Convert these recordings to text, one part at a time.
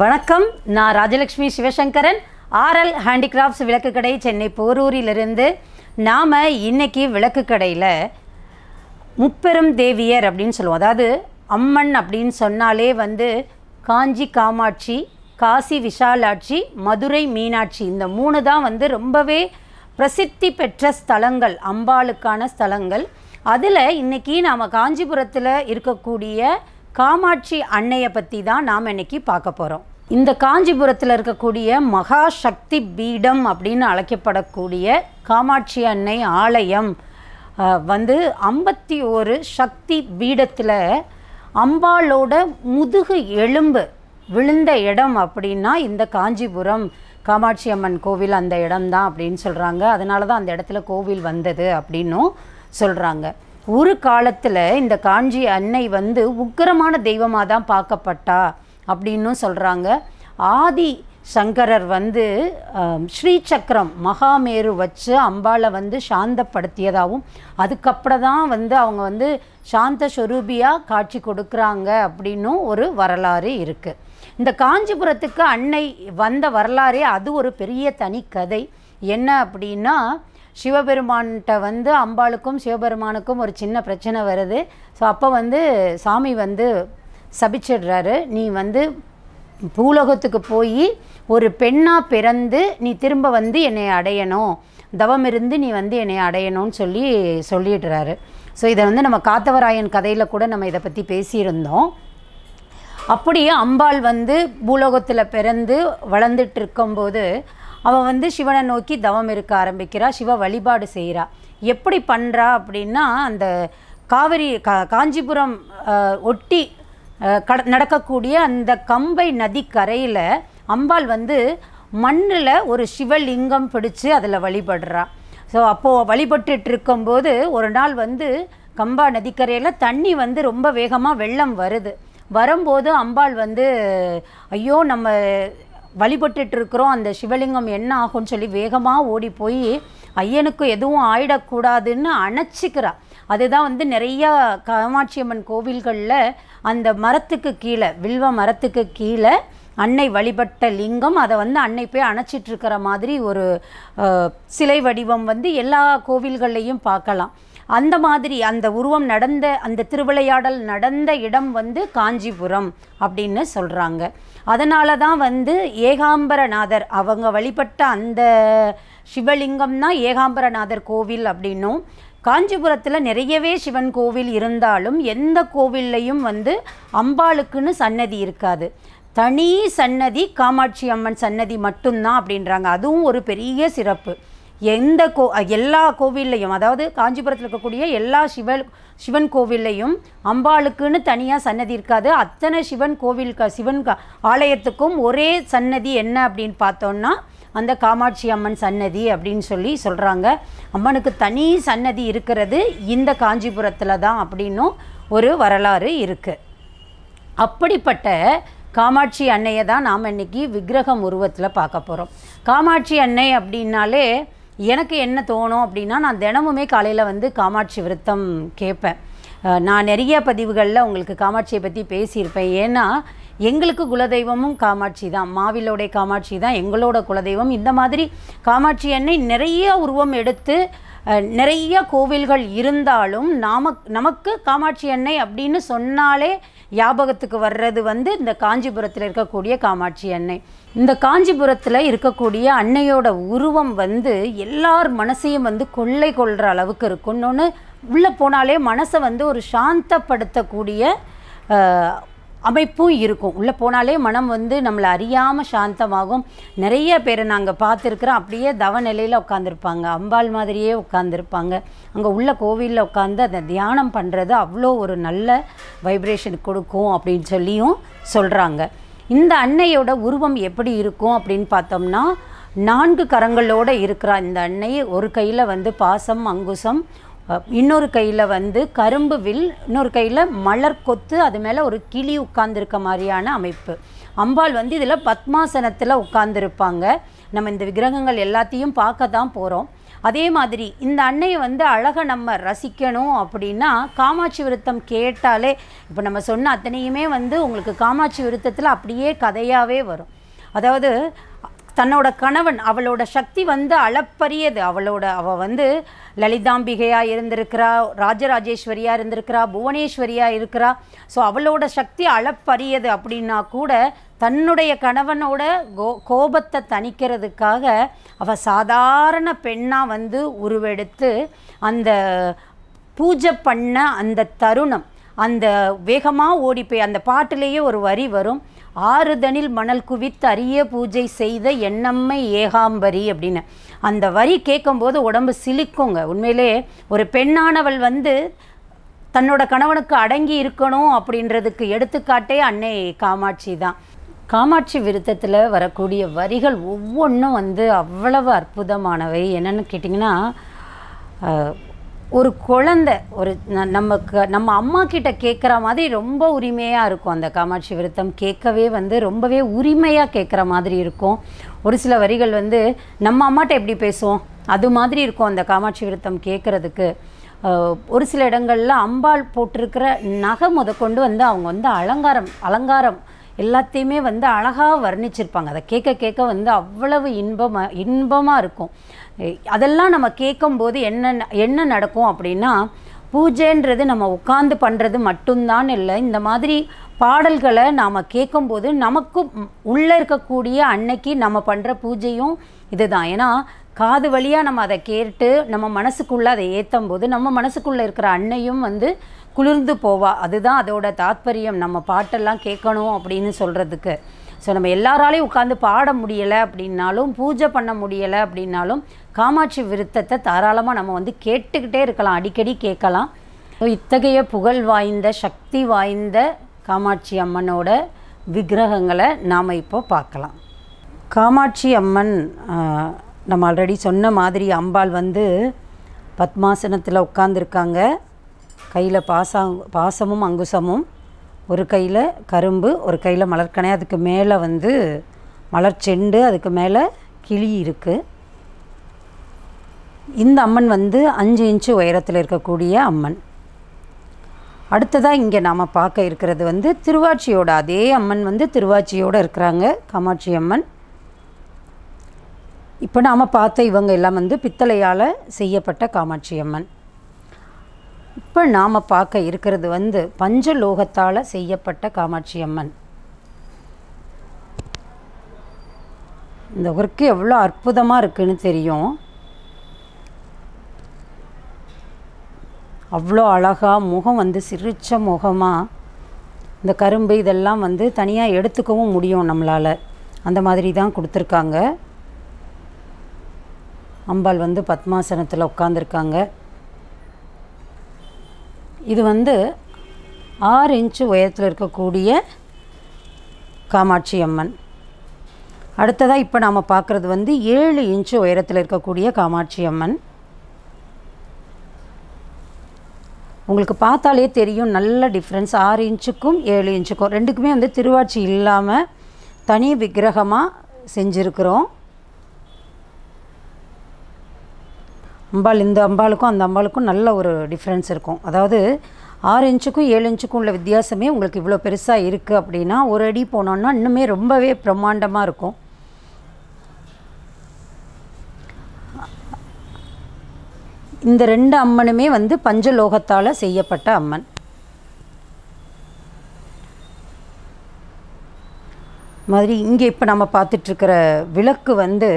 வணக்கம் நான் Rajalakshmi Sivasankaran RL handicrafts விளக்கு கடை சென்னை போரூரிலிருந்து நாம் இன்றைக்கி விளக்கு கடையில் முப்பெரும் தேவியர் அப்படின்னு சொல்லுவோம் அதாவது அம்மன் அப்படின்னு சொன்னாலே வந்து காஞ்சி காமாட்சி காசி விஷாலாட்சி மதுரை மீனாட்சி இந்த மூணு தான் வந்து ரொம்பவே பிரசித்தி பெற்ற ஸ்தலங்கள் அம்பாளுக்கான ஸ்தலங்கள் அதில் இன்றைக்கி நாம் காஞ்சிபுரத்தில் இருக்கக்கூடிய காமாட்சி அன்னையை பற்றி தான் நாம் இன்னைக்கு பார்க்க போகிறோம் இந்த காஞ்சிபுரத்தில் இருக்கக்கூடிய மகா சக்தி பீடம் அப்படின்னு அழைக்கப்படக்கூடிய காமாட்சி அன்னை ஆலயம் வந்து ஐம்பத்தி ஒரு சக்தி பீடத்தில் அம்பாளோட முதுகு எலும்பு விழுந்த இடம் அப்படின்னா இந்த காஞ்சிபுரம் காமாட்சி அம்மன் கோவில் அந்த இடம்தான் அப்படின்னு சொல்கிறாங்க அதனால தான் அந்த இடத்துல கோவில் வந்தது அப்படின்னும் சொல்கிறாங்க ஒரு காலத்தில் இந்த காஞ்சி அன்னை வந்து உக்கிரமான தெய்வமாக தான் பார்க்கப்பட்டா அப்படின்னும் சொல்கிறாங்க ஆதி சங்கரர் வந்து ஸ்ரீசக்கரம் மகாமேரு வச்சு அம்பாளை வந்து சாந்தப்படுத்தியதாகவும் அதுக்கப்புறம் தான் வந்து அவங்க வந்து சாந்த ஸ்வரூபியாக காட்சி கொடுக்குறாங்க அப்படின்னும் ஒரு வரலாறு இருக்குது இந்த காஞ்சிபுரத்துக்கு அன்னை வந்த வரலாறே அது ஒரு பெரிய தனி கதை என்ன அப்படின்னா சிவபெருமான்கிட்ட வந்து அம்பாளுக்கும் சிவபெருமானுக்கும் ஒரு சின்ன பிரச்சனை வருது ஸோ அப்போ வந்து சாமி வந்து சபிச்சிடுறாரு நீ வந்து பூலோகத்துக்கு போய் ஒரு பெண்ணாக பிறந்து நீ திரும்ப வந்து என்னை அடையணும் தவம் இருந்து நீ வந்து என்னை அடையணும்னு சொல்லி சொல்லிடுறாரு ஸோ இதை வந்து நம்ம காத்தவராயன் கதையில் கூட நம்ம இதை பற்றி பேசியிருந்தோம் அப்படியே அம்பாள் வந்து பூலோகத்தில் பிறந்து வளர்ந்துட்டு இருக்கும்போது அவள் வந்து சிவனை நோக்கி தவம் இருக்க ஆரம்பிக்கிறா சிவ வழிபாடு செய்கிறா எப்படி பண்ணுறா அப்படின்னா அந்த காவிரி கா காஞ்சிபுரம் ஒட்டி கட நடக்கக்கூடிய அந்த கம்பை நதி கரையில் அம்பாள் வந்து மண்ணில் ஒரு சிவலிங்கம் பிடிச்சி அதில் வழிபடுறா ஸோ அப்போது வழிபட்டு இருக்கும்போது ஒரு நாள் வந்து கம்பா நதிக்கரையில் தண்ணி வந்து ரொம்ப வேகமாக வெள்ளம் வருது வரும்போது அம்பாள் வந்து ஐயோ நம்ம வழிபட்டுட்டு இருக்கிறோம் அந்த சிவலிங்கம் என்ன ஆகும்னு சொல்லி வேகமாக ஓடி போய் ஐயனுக்கு எதுவும் ஆயிடக்கூடாதுன்னு அணைச்சிக்கிறா அதுதான் வந்து நிறையா காமாட்சியம்மன் கோவில்களில் அந்த மரத்துக்கு கீழே வில்வ மரத்துக்கு கீழே அன்னை வழிபட்ட லிங்கம் அதை வந்து அன்னை போய் அணைச்சிட்ருக்கிற மாதிரி ஒரு சிலை வடிவம் வந்து எல்லா கோவில்கள்லையும் பார்க்கலாம் அந்த மாதிரி அந்த உருவம் நடந்த அந்த திருவிளையாடல் நடந்த இடம் வந்து காஞ்சிபுரம் அப்படின்னு சொல்கிறாங்க அதனால தான் வந்து ஏகாம்பரநாதர் அவங்க வழிபட்ட அந்த சிவலிங்கம் தான் ஏகாம்பரநாதர் கோவில் அப்படின்னும் காஞ்சிபுரத்தில் நிறையவே சிவன் கோவில் இருந்தாலும் எந்த கோவில்லையும் வந்து அம்பாளுக்குன்னு சன்னதி இருக்காது தனி சன்னதி காமாட்சி அம்மன் சன்னதி மட்டும்தான் அப்படின்றாங்க அதுவும் ஒரு பெரிய சிறப்பு எந்த கோ எல்லா கோவில்லையும் அதாவது காஞ்சிபுரத்தில் இருக்கக்கூடிய எல்லா சிவ சிவன் கோவில்லையும் அம்பாளுக்குன்னு தனியாக சன்னதி இருக்காது அத்தனை சிவன் கோவில் சிவன் ஆலயத்துக்கும் ஒரே சன்னதி என்ன அப்படின்னு பார்த்தோம்னா அந்த காமாட்சி அம்மன் சன்னதி அப்படின்னு சொல்லி சொல்கிறாங்க அம்மனுக்கு தனி சன்னதி இருக்கிறது இந்த காஞ்சிபுரத்தில் தான் அப்படின்னும் ஒரு வரலாறு இருக்குது அப்படிப்பட்ட காமாட்சி அன்னையை தான் நாம் இன்றைக்கி விக்கிரகம் உருவத்தில் பார்க்க போகிறோம் காமாட்சி அன்னை அப்படின்னாலே எனக்கு என்ன தோணும் அப்படின்னா நான் தினமுமே காலையில் வந்து காமாட்சி விரத்தம் கேட்பேன் நான் நிறைய பதிவுகளில் உங்களுக்கு காமாட்சியை பற்றி பேசியிருப்பேன் ஏன்னா எங்களுக்கு குலதெய்வமும் காமாட்சி தான் மாவிலோடைய காமாட்சி தான் எங்களோட குலதெய்வம் இந்த மாதிரி காமாட்சி எண்ணெய் நிறைய உருவம் எடுத்து நிறைய கோவில்கள் இருந்தாலும் நாம நமக்கு காமாட்சி அன்னை அப்படின்னு சொன்னாலே ஞாபகத்துக்கு வர்றது வந்து இந்த காஞ்சிபுரத்தில் இருக்கக்கூடிய காமாட்சி அன்னை இந்த காஞ்சிபுரத்தில் இருக்கக்கூடிய அன்னையோட உருவம் வந்து எல்லார் மனசையும் வந்து கொள்ளை கொள்கிற அளவுக்கு இருக்கும் இன்னொன்று உள்ளே போனாலே மனசை வந்து ஒரு சாந்தப்படுத்தக்கூடிய அமைப்பும் இருக்கும் உள்ளே போனாலே மனம் வந்து நம்மளை அறியாமல் சாந்தமாகும் நிறைய பேரை நாங்கள் பார்த்துருக்குறோம் அப்படியே தவ நிலையில் உட்காந்துருப்பாங்க அம்பாள் மாதிரியே உட்காந்துருப்பாங்க அங்கே உள்ள கோவிலில் உட்காந்து அந்த தியானம் பண்ணுறது அவ்வளோ ஒரு நல்ல வைப்ரேஷன் கொடுக்கும் அப்படின்னு சொல்லியும் சொல்கிறாங்க இந்த அன்னையோட உருவம் எப்படி இருக்கும் அப்படின்னு பார்த்தோம்னா நான்கு கரங்களோடு இருக்கிற இந்த அன்னை ஒரு கையில் வந்து பாசம் அங்குசம் இன்னொரு கையில் வந்து கரும்பு வில் இன்னொரு கையில் மலர் கொத்து அது மேலே ஒரு கிளி உட்கார்ந்துருக்க மாதிரியான அமைப்பு அம்பாள் வந்து இதில் பத்மாசனத்தில் உட்கார்ந்துருப்பாங்க நம்ம இந்த விக்கிரகங்கள் எல்லாத்தையும் பார்க்க தான் போகிறோம் அதே மாதிரி இந்த அன்னையை வந்து அழகை நம்ம ரசிக்கணும் அப்படின்னா காமாட்சி விருத்தம் கேட்டாலே இப்போ நம்ம சொன்ன அத்தனையுமே வந்து உங்களுக்கு காமாட்சி விருத்தத்தில் அப்படியே கதையாகவே வரும் அதாவது தன்னோட கணவன் அவளோட சக்தி வந்து அளப்பரியது அவளோட அவள் வந்து லலிதாம்பிகையாக இருந்திருக்கிறா ராஜராஜேஸ்வரியாக இருந்திருக்கிறா புவனேஸ்வரியாக இருக்கிறா ஸோ அவளோட சக்தி அளப்பரியது அப்படின்னா கூட தன்னுடைய கணவனோட கோ கோபத்தை தணிக்கிறதுக்காக அவள் சாதாரண பெண்ணாக வந்து உருவெடுத்து அந்த பூஜை பண்ண அந்த தருணம் அந்த வேகமாக ஓடி போய் அந்த பாட்டிலேயே ஒரு வரி வரும் ஆறுதனில் மணல் குவித்து அரிய பூஜை செய்த எண்ணம்மை ஏகாம்பரி அப்படின்னு அந்த வரி கேட்கும்போது உடம்பு சிலிக்குங்க உண்மையிலே ஒரு பெண்ணானவள் வந்து தன்னோட கணவனுக்கு அடங்கி இருக்கணும் அப்படின்றதுக்கு எடுத்துக்காட்டே அன்னை காமாட்சி தான் காமாட்சி விருத்தத்தில் வரக்கூடிய வரிகள் ஒவ்வொன்றும் வந்து அவ்வளவு அற்புதமானவை என்னென்னு கேட்டிங்கன்னா ஒரு குழந்த ஒரு நமக்கு நம்ம அம்மா கிட்ட கேட்குற மாதிரி ரொம்ப உரிமையாக இருக்கும் அந்த காமாட்சி விருத்தம் கேட்கவே வந்து ரொம்பவே உரிமையாக கேட்குற மாதிரி இருக்கும் ஒரு சில வரிகள் வந்து நம்ம அம்மாட்ட எப்படி பேசுவோம் அது மாதிரி இருக்கும் அந்த காமாட்சி விருத்தம் கேட்குறதுக்கு ஒரு சில இடங்களில் அம்பாள் போட்டிருக்கிற நகை முதற்கொண்டு வந்து அவங்க வந்து அலங்காரம் அலங்காரம் எல்லாத்தையுமே வந்து அழகாக வர்ணிச்சிருப்பாங்க அதை கேட்க கேட்க வந்து அவ்வளவு இன்பமாக இன்பமாக இருக்கும் அதெல்லாம் நம்ம கேட்கும்போது என்ன என்ன நடக்கும் அப்படின்னா பூஜைன்றது நம்ம உட்காந்து பண்ணுறது மட்டும்தான் இல்லை இந்த மாதிரி பாடல்களை நாம் கேட்கும்போது நமக்கும் உள்ளே இருக்கக்கூடிய அன்னைக்கு நம்ம பண்ணுற பூஜையும் இதுதான் ஏன்னா காது வழியாக நம்ம அதை கேட்டு நம்ம மனசுக்குள்ளே அதை ஏற்றும் போது நம்ம மனசுக்குள்ளே இருக்கிற அன்னையும் வந்து குளிர்ந்து போவா அதுதான் அதோட தாத்பரியம் நம்ம பாட்டெல்லாம் கேட்கணும் அப்படின்னு சொல்கிறதுக்கு ஸோ நம்ம எல்லாராலையும் உட்காந்து பாட முடியலை அப்படின்னாலும் பூஜை பண்ண முடியலை அப்படின்னாலும் காமாட்சி விருத்தத்தை தாராளமாக நம்ம வந்து கேட்டுக்கிட்டே இருக்கலாம் அடிக்கடி கேட்கலாம் இத்தகைய புகழ் வாய்ந்த சக்தி வாய்ந்த காமாட்சி அம்மனோட விக்கிரகங்களை நாம் இப்போ பார்க்கலாம் காமாட்சி அம்மன் நம்ம ஆல்ரெடி சொன்ன மாதிரி அம்பாள் வந்து பத்மாசனத்தில் உட்காந்துருக்காங்க கையில் பாசா பாசமும் அங்குசமும் ஒரு கையில் கரும்பு ஒரு கையில் மலர்கனை அதுக்கு மேலே வந்து மலர் செண்டு அதுக்கு மேலே கிளி இருக்குது இந்த அம்மன் வந்து அஞ்சு இன்ச்சு உயரத்தில் இருக்கக்கூடிய அம்மன் அடுத்ததாக இங்கே நாம் பார்க்க இருக்கிறது வந்து திருவாச்சியோட அதே அம்மன் வந்து திருவாட்சியோடு இருக்கிறாங்க காமாட்சி அம்மன் இப்போ நாம் பார்த்த இவங்க எல்லாம் வந்து பித்தளையால் செய்யப்பட்ட காமாட்சி அம்மன் இப்போ நாம் பார்க்க இருக்கிறது வந்து பஞ்சலோகத்தால் செய்யப்பட்ட காமாட்சி அம்மன் இந்த ஒர்க்கு எவ்வளோ அற்புதமாக இருக்குதுன்னு தெரியும் அவ்வளோ அழகாக முகம் வந்து சிரித்த முகமாக இந்த கரும்பு இதெல்லாம் வந்து தனியாக எடுத்துக்கவும் முடியும் நம்மளால் அந்த மாதிரி தான் கொடுத்துருக்காங்க அம்பாள் வந்து பத்மாசனத்தில் உட்காந்துருக்காங்க இது வந்து ஆறு இன்ச்சு உயரத்தில் இருக்கக்கூடிய காமாட்சி அம்மன் அடுத்ததாக இப்போ நாம் பார்க்குறது வந்து ஏழு இன்ச்சு உயரத்தில் இருக்கக்கூடிய காமாட்சி அம்மன் உங்களுக்கு பார்த்தாலே தெரியும் நல்ல டிஃப்ரென்ஸ் ஆறு இன்ச்சுக்கும் ஏழு இன்ச்சுக்கும் ரெண்டுக்குமே வந்து திருவாட்சி இல்லாமல் தனி விக்கிரகமாக செஞ்சுருக்கிறோம் அம்பாள் இந்த அம்பாளுக்கும் அந்த அம்பாளுக்கும் நல்ல ஒரு டிஃப்ரென்ஸ் இருக்கும் அதாவது ஆறு இன்ச்சுக்கும் ஏழு இன்ச்சுக்கும் உள்ள வித்தியாசமே உங்களுக்கு இவ்வளோ பெருசாக இருக்குது அப்படின்னா ஒரு அடி போனோன்னா இன்னுமே ரொம்பவே பிரம்மாண்டமாக இருக்கும் இந்த ரெண்டு அம்மனுமே வந்து பஞ்சலோகத்தால் செய்யப்பட்ட அம்மன் மாதிரி இங்கே இப்போ நம்ம பார்த்துட்ருக்கிற விளக்கு வந்து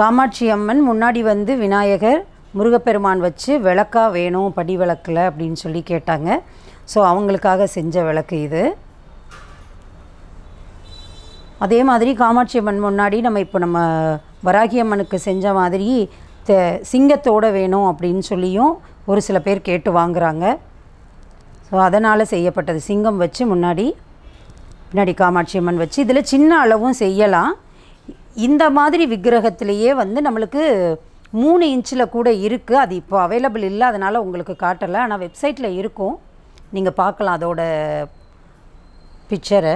காமாட்சி அம்மன் முன்னாடி வந்து விநாயகர் முருகப்பெருமான் வச்சு விளக்காக வேணும் படி விளக்கில் அப்படின்னு சொல்லி கேட்டாங்க ஸோ அவங்களுக்காக செஞ்ச விளக்கு இது அதே மாதிரி காமாட்சி அம்மன் முன்னாடி நம்ம இப்போ நம்ம வராகி அம்மனுக்கு செஞ்ச மாதிரி சிங்கத்தோடு வேணும் அப்படின்னு சொல்லியும் ஒரு சில பேர் கேட்டு வாங்குகிறாங்க ஸோ அதனால் செய்யப்பட்டது சிங்கம் வச்சு முன்னாடி பின்னாடி காமாட்சி அம்மன் வச்சு இதில் சின்ன அளவும் செய்யலாம் இந்த மாதிரி விக்கிரகத்திலேயே வந்து நம்மளுக்கு மூணு இன்ச்சில் கூட இருக்குது அது இப்போ அவைலபிள் இல்லை அதனால் உங்களுக்கு காட்டலை ஆனால் வெப்சைட்டில் இருக்கும் நீங்கள் பார்க்கலாம் அதோட பிக்சரை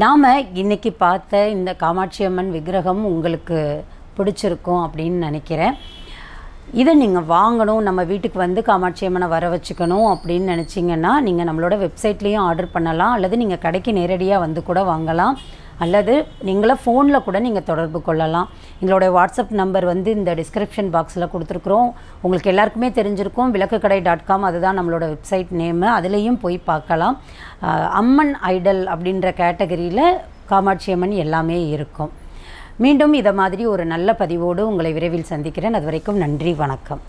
நாம் இன்றைக்கி பார்த்த இந்த காமாட்சி அம்மன் விக்கிரகம் உங்களுக்கு பிடிச்சிருக்கும் அப்படின்னு நினைக்கிறேன் இதை நீங்கள் வாங்கணும் நம்ம வீட்டுக்கு வந்து காமாட்சி அம்மனை வர வச்சுக்கணும் அப்படின்னு நினச்சிங்கன்னா நீங்கள் நம்மளோட வெப்சைட்லேயும் ஆர்டர் பண்ணலாம் அல்லது நீங்கள் கடைக்கு நேரடியாக வந்து கூட வாங்கலாம் அல்லது நீங்களே ஃபோனில் கூட நீங்கள் தொடர்பு கொள்ளலாம் எங்களுடைய வாட்ஸ்அப் நம்பர் வந்து இந்த டிஸ்கிரிப்ஷன் பாக்ஸில் கொடுத்துருக்குறோம் உங்களுக்கு எல்லாருக்குமே தெரிஞ்சிருக்கும் விளக்குக்கடை டாட் காம் அதுதான் நம்மளோட வெப்சைட் நேமு அதுலேயும் போய் பார்க்கலாம் அம்மன் ஐடல் அப்படின்ற கேட்டகரியில் காமாட்சி அம்மன் எல்லாமே இருக்கும் மீண்டும் இதை மாதிரி ஒரு நல்ல பதிவோடு உங்களை விரைவில் சந்திக்கிறேன் அது வரைக்கும் நன்றி வணக்கம்